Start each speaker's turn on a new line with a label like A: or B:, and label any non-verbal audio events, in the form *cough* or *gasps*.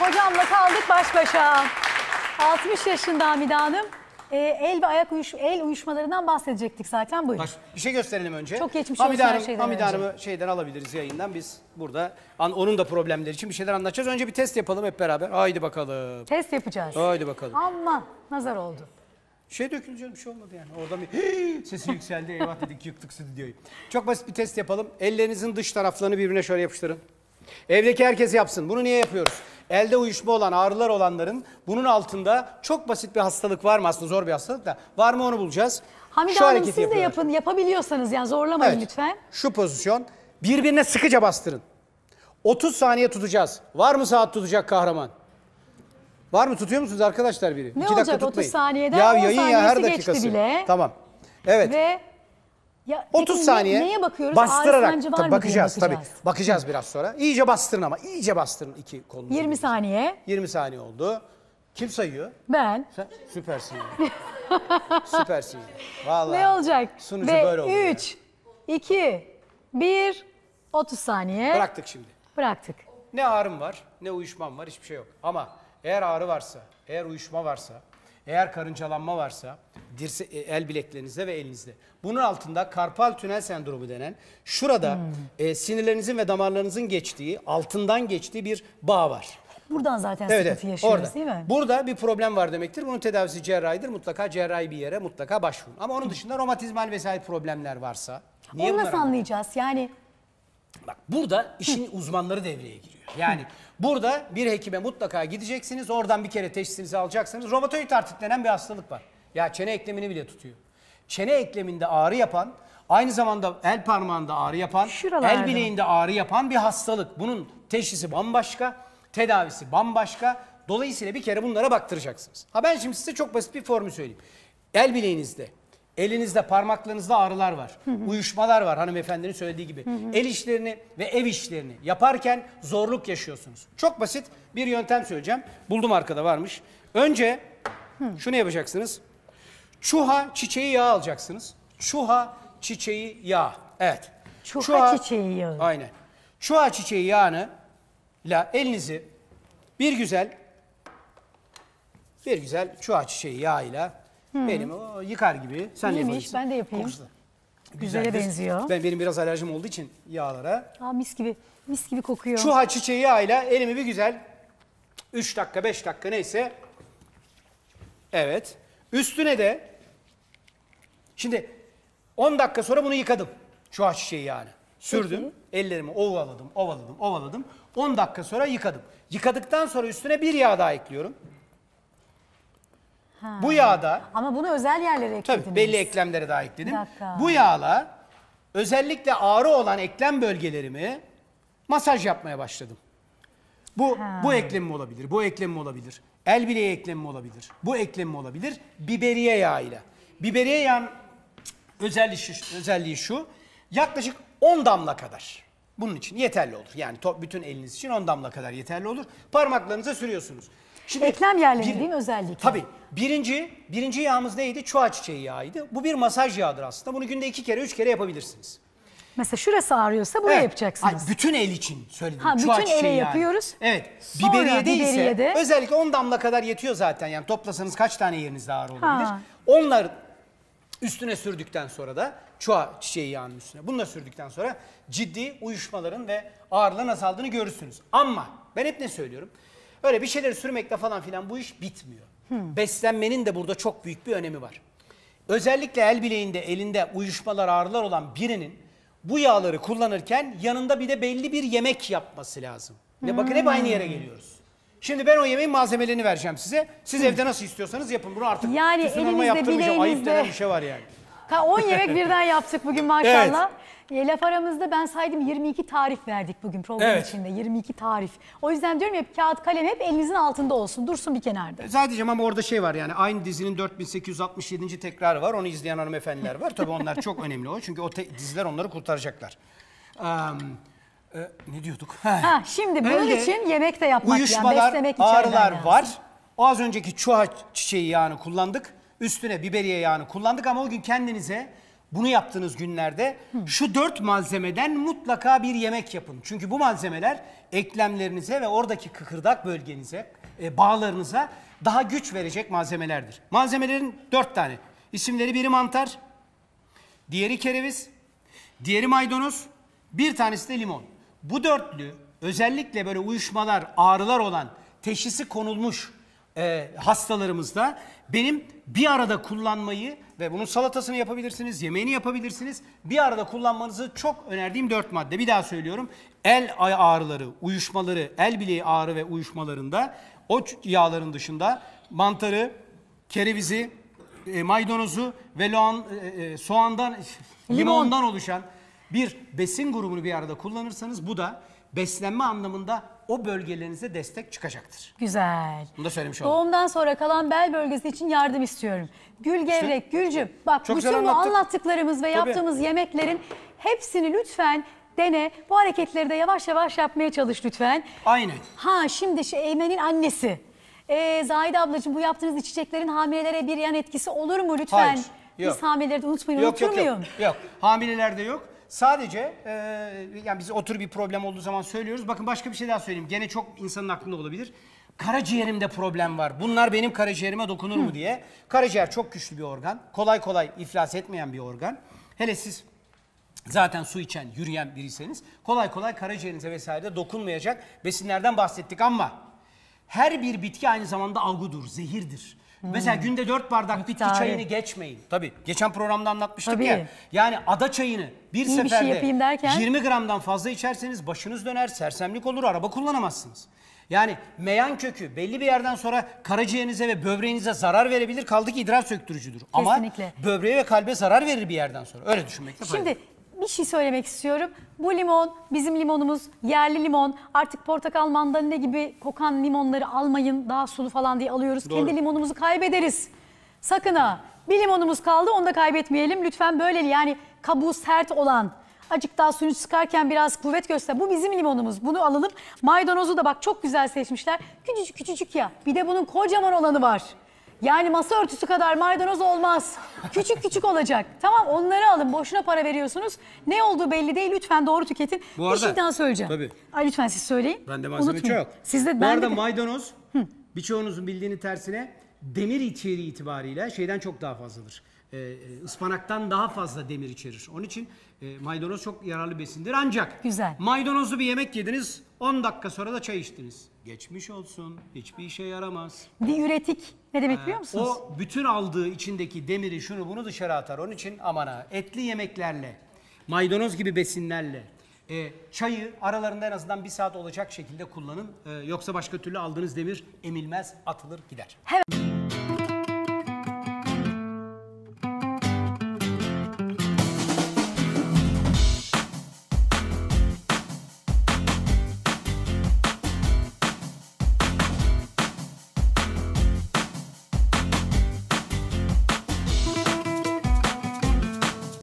A: Hocamla kaldık baş başa. 60 yaşında Hamide Hanım. Ee, el ve ayak uyuş el uyuşmalarından bahsedecektik zaten. Buyurun. Baş,
B: bir şey gösterelim önce. Çok geçmiş Hamide olsun Hanım, her şeyden Hamide Hanım'ı şeyden alabiliriz yayından. Biz burada an, onun da problemleri için bir şeyler anlatacağız. Önce bir test yapalım hep beraber. Haydi bakalım.
A: Test yapacağız. Haydi bakalım. Ama nazar oldu.
B: Şey döküldü bir şey olmadı yani. Orada bir *gasps* sesi yükseldi. Eyvah dedik yıktık stüdyoyu. Çok basit bir test yapalım. Ellerinizin dış taraflarını birbirine şöyle yapıştırın. Evdeki herkes yapsın. Bunu niye yapıyoruz? Elde uyuşma olan, ağrılar olanların bunun altında çok basit bir hastalık var mı? Aslında zor bir hastalık da var mı onu bulacağız. Hamide Şu Hanım siz de yapın. Yapabiliyorsanız yani zorlamayın Evet. lütfen. Şu pozisyon birbirine sıkıca bastırın. 30 saniye tutacağız. Var mı saat tutacak kahraman? Var mı tutuyor musunuz arkadaşlar biri? Ne İki dakika olacak? 30 Ya yayın ya her dakikası bile. Tamam. Evet.
A: Ve ya, 30 saniye neye bakıyoruz? bastırarak Ağrı tabii, bakacağız, bakacağız tabii.
B: Bakacağız biraz sonra. İyice bastırın ama iyice bastırın iki konuda. 20 saniye. 20 saniye oldu. Kim sayıyor? Ben. Sen süpersin. *laughs* süpersin. Vallahi. Ne olacak? Sunucu Ve böyle oluyor.
A: 3 2 1 30 saniye. Bıraktık şimdi. Bıraktık.
B: Ne ağrım var, ne uyuşmam var, hiçbir şey yok. Ama eğer ağrı varsa, eğer uyuşma varsa, eğer karıncalanma varsa, dirse, e, el bileklerinizde ve elinizde. Bunun altında karpal tünel sendromu denen şurada e, sinirlerinizin ve damarlarınızın geçtiği, altından geçtiği bir bağ var.
A: Buradan zaten Evet, evet, sıkıntı yaşıyoruz orada. değil mi?
B: Burada bir problem var demektir. Bunun tedavisi cerrahidir. Mutlaka cerrahi bir yere mutlaka başvurun. Ama onun dışında romatizmal vesaire problemler varsa. Onu bunlar- nasıl
A: anlayacağız? Yani
B: Bak burada işin *laughs* uzmanları devreye giriyor. Yani burada bir hekime mutlaka gideceksiniz. Oradan bir kere teşhisinizi alacaksınız. Romatoid artrit denen bir hastalık var. Ya çene eklemini bile tutuyor. Çene ekleminde ağrı yapan, aynı zamanda el parmağında ağrı yapan, Şuralarda. el bileğinde ağrı yapan bir hastalık. Bunun teşhisi bambaşka, tedavisi bambaşka. Dolayısıyla bir kere bunlara baktıracaksınız. Ha ben şimdi size çok basit bir formu söyleyeyim. El bileğinizde, elinizde, parmaklarınızda ağrılar var. Hı hı. Uyuşmalar var hanımefendinin söylediği gibi. Hı hı. El işlerini ve ev işlerini yaparken zorluk yaşıyorsunuz. Çok basit bir yöntem söyleyeceğim. Buldum arkada varmış. Önce hı. şunu yapacaksınız. Çuha çiçeği yağı alacaksınız. Çuha çiçeği yağı. Evet. Çuha, çiçeği yağı. Aynen. Çuha çiçeği yağını la elinizi bir güzel bir güzel çuha çiçeği yağıyla benim o yıkar gibi sen de ben de yapayım. Kokusu da
A: güzeldir. benziyor.
B: Ben benim biraz alerjim olduğu için yağlara.
A: Aa, mis gibi mis gibi kokuyor. Çuha çiçeği yağıyla
B: elimi bir güzel 3 dakika 5 dakika neyse. Evet. Üstüne de Şimdi 10 dakika sonra bunu yıkadım. Şu aç çiçeği yani. Sürdüm. Peki. Ellerimi ovaladım, ovaladım, ovaladım. 10 dakika sonra yıkadım. Yıkadıktan sonra üstüne bir yağ daha ekliyorum. Ha. Bu yağda... Ama bunu özel yerlere eklediniz. Tabii belli eklemlere daha ekledim. Bu yağla özellikle ağrı olan eklem bölgelerimi masaj yapmaya başladım. Bu bu eklem mi olabilir, bu eklem mi olabilir. El bileği eklemim olabilir, bu eklem mi olabilir. Biberiye yağıyla. Biberiye yağ Özelliği şu, özelliği şu yaklaşık 10 damla kadar. Bunun için yeterli olur. Yani top, bütün eliniz için 10 damla kadar yeterli olur. Parmaklarınıza sürüyorsunuz. Şimdi Eklem yerleri bir, değil özellikle? Tabii. Birinci, birinci yağımız neydi? Çuha çiçeği yağıydı. Bu bir masaj yağıdır aslında. Bunu günde iki kere, üç kere yapabilirsiniz.
A: Mesela şurası ağrıyorsa bunu evet. yapacaksınız. Ay, bütün el için söyledim. Ha, Çuha bütün ele yani. yapıyoruz.
B: Evet. Sonra biberiyede, biberiyede ise özellikle 10 damla kadar yetiyor zaten. Yani toplasanız kaç tane yeriniz ağrı olabilir? Ha. Onlar Üstüne sürdükten sonra da çuha çiçeği yağının üstüne. Bunu da sürdükten sonra ciddi uyuşmaların ve ağırlığın azaldığını görürsünüz. Ama ben hep ne söylüyorum? Öyle bir şeyleri sürmekle falan filan bu iş bitmiyor. Hmm. Beslenmenin de burada çok büyük bir önemi var. Özellikle el bileğinde, elinde uyuşmalar, ağrılar olan birinin bu yağları kullanırken yanında bir de belli bir yemek yapması lazım. Hmm. bakın hep aynı yere hmm. geliyoruz. Şimdi ben o yemeğin malzemelerini vereceğim size. Siz evde nasıl istiyorsanız yapın. Bunu artık yani elinizde, yaptırmayacağım. Ayıp denen bir şey var yani.
A: 10 yemek birden yaptık bugün *laughs* maşallah. Evet. E, laf aramızda ben saydım 22 tarif verdik bugün program evet. içinde. 22 tarif. O yüzden diyorum hep kağıt kalem hep elinizin altında olsun. Dursun bir kenarda. E, sadece
B: ama orada şey var yani aynı dizinin 4867. tekrarı var. Onu izleyen hanımefendiler var. Tabii onlar çok önemli o. Çünkü o diziler onları kurtaracaklar. Um, ee, ne diyorduk? Ha, şimdi bunun Önce için
A: yemek de yapmak uyuşmalar, yani beslemek ağrılar
B: var. Lazım. O az önceki çuha çiçeği yağını kullandık. Üstüne biberiye yağını kullandık ama o gün kendinize bunu yaptığınız günlerde Hı. şu dört malzemeden mutlaka bir yemek yapın. Çünkü bu malzemeler eklemlerinize ve oradaki kıkırdak bölgenize, e, bağlarınıza daha güç verecek malzemelerdir. Malzemelerin dört tane. İsimleri biri mantar, diğeri kereviz, diğeri maydanoz, bir tanesi de limon bu dörtlü özellikle böyle uyuşmalar, ağrılar olan teşhisi konulmuş e, hastalarımızda benim bir arada kullanmayı ve bunun salatasını yapabilirsiniz, yemeğini yapabilirsiniz. Bir arada kullanmanızı çok önerdiğim dört madde. Bir daha söylüyorum. El ağrıları, uyuşmaları, el bileği ağrı ve uyuşmalarında o yağların dışında mantarı, kerevizi, e, maydanozu ve loğan, e, e soğandan, *laughs* limondan oluşan bir besin grubunu bir arada kullanırsanız bu da beslenme anlamında o bölgelerinize destek çıkacaktır.
A: Güzel. Bunu da söylemiş oldum. Doğumdan sonra kalan bel bölgesi için yardım istiyorum. Gül gevrek, işte, gülcüm. Bak Çok bütün bu anlattıklarımız ve Tabii. yaptığımız yemeklerin hepsini lütfen dene. Bu hareketleri de yavaş yavaş yapmaya çalış lütfen. Aynen. Ha şimdi şu şey, Eymen'in annesi. Ee, Zahide ablacığım bu yaptığınız içeceklerin hamilelere bir yan etkisi olur mu lütfen? Hayır. Yok. Biz hamileleri de unutmayın. Yok, Unutur yok, Yok.
B: yok. Hamilelerde yok. Sadece e, yani biz otur bir problem olduğu zaman söylüyoruz. Bakın başka bir şey daha söyleyeyim. Gene çok insanın aklında olabilir. Karaciğerimde problem var. Bunlar benim karaciğerime dokunur mu diye. Karaciğer çok güçlü bir organ. Kolay kolay iflas etmeyen bir organ. Hele siz zaten su içen, yürüyen biriyseniz kolay kolay karaciğerinize vesaire dokunmayacak besinlerden bahsettik ama her bir bitki aynı zamanda algudur, zehirdir. Hmm. Mesela günde dört bardak Miktarı. bitki çayını geçmeyin. Tabii. Geçen programda anlatmıştık Tabii. ya. Yani ada çayını bir İyi seferde bir şey yapayım derken... 20 gramdan fazla içerseniz başınız döner, sersemlik olur, araba kullanamazsınız. Yani meyan kökü belli bir yerden sonra karaciğerinize ve böbreğinize zarar verebilir. Kaldı ki idrar söktürücüdür. Kesinlikle. Ama böbreğe ve kalbe zarar verir bir yerden sonra. Öyle düşünmekte fayda. Şimdi
A: bir şey söylemek istiyorum. Bu limon bizim limonumuz yerli limon. Artık portakal mandalina gibi kokan limonları almayın daha sulu falan diye alıyoruz. Doğru. Kendi limonumuzu kaybederiz. Sakın ha bir limonumuz kaldı onu da kaybetmeyelim. Lütfen böyle yani kabuğu sert olan acık daha suyunu sıkarken biraz kuvvet göster. Bu bizim limonumuz. Bunu alalım. Maydanozu da bak çok güzel seçmişler. Küçücük küçücük ya. Bir de bunun kocaman olanı var. Yani masa örtüsü kadar maydanoz olmaz. Küçük küçük olacak. Tamam onları alın. Boşuna para veriyorsunuz. Ne olduğu belli değil. Lütfen doğru tüketin. Bu arada, bir şey daha söyleyeceğim. Tabii. Ay lütfen siz söyleyin. Ben de malzeme Unutmayın. çok. Siz Bu ben arada de...
B: maydanoz birçoğunuzun bildiğini tersine demir içeriği itibariyle şeyden çok daha fazladır. Ee, e, ıspanaktan daha fazla demir içerir. Onun için e, maydanoz çok yararlı besindir. Ancak Güzel. maydanozlu bir yemek yediniz, 10 dakika sonra da çay içtiniz. Geçmiş olsun, hiçbir işe yaramaz.
A: Diüretik ne demek ee, biliyor musunuz? O
B: bütün aldığı içindeki demiri şunu bunu dışarı atar. Onun için amana etli yemeklerle, maydanoz gibi besinlerle, e, çayı aralarında en azından bir saat olacak şekilde kullanın. E, yoksa başka türlü aldığınız demir emilmez, atılır gider. Hemen.